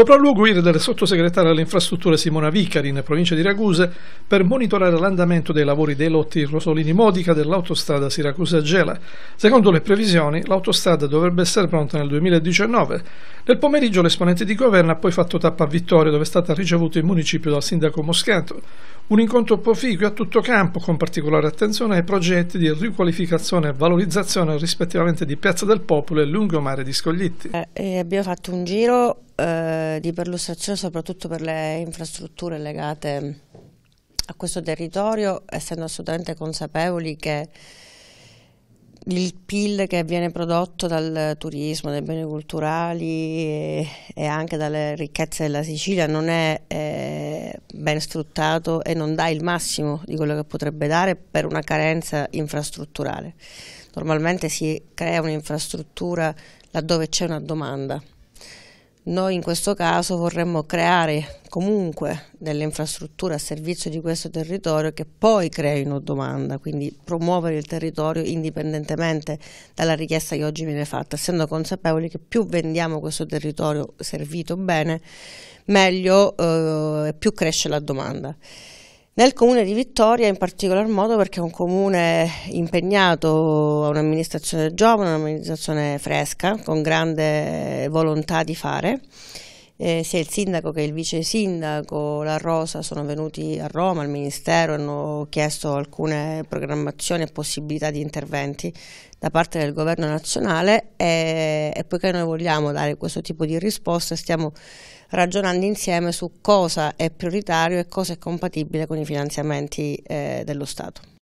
Sopralluogo ieri del sottosegretario alle infrastrutture Simona Vicari in provincia di Raguse per monitorare l'andamento dei lavori dei lotti Rosolini-Modica dell'autostrada Siracusa-Gela. Secondo le previsioni, l'autostrada dovrebbe essere pronta nel 2019. Nel pomeriggio l'esponente di governo ha poi fatto tappa a Vittoria, dove è stata ricevuta in municipio dal sindaco Moscato. Un incontro proficuo a tutto campo, con particolare attenzione ai progetti di riqualificazione e valorizzazione rispettivamente di Piazza del Popolo e Lungomare di Scoglitti. Eh, abbiamo fatto un giro eh, di perlustrazione soprattutto per le infrastrutture legate a questo territorio, essendo assolutamente consapevoli che il PIL che viene prodotto dal turismo, dai beni culturali e, e anche dalle ricchezze della Sicilia non è eh, ben sfruttato e non dà il massimo di quello che potrebbe dare per una carenza infrastrutturale. Normalmente si crea un'infrastruttura laddove c'è una domanda. Noi in questo caso vorremmo creare comunque delle infrastrutture a servizio di questo territorio che poi creino domanda, quindi promuovere il territorio indipendentemente dalla richiesta che oggi viene fatta, essendo consapevoli che più vendiamo questo territorio servito bene, meglio eh, e eh, più cresce la domanda. Nel comune di Vittoria in particolar modo perché è un comune impegnato a un'amministrazione giovane, un'amministrazione fresca, con grande volontà di fare eh, sia il sindaco che il vice sindaco La Rosa sono venuti a Roma, al Ministero, hanno chiesto alcune programmazioni e possibilità di interventi da parte del governo nazionale e, e poiché noi vogliamo dare questo tipo di risposta stiamo ragionando insieme su cosa è prioritario e cosa è compatibile con i finanziamenti eh, dello Stato.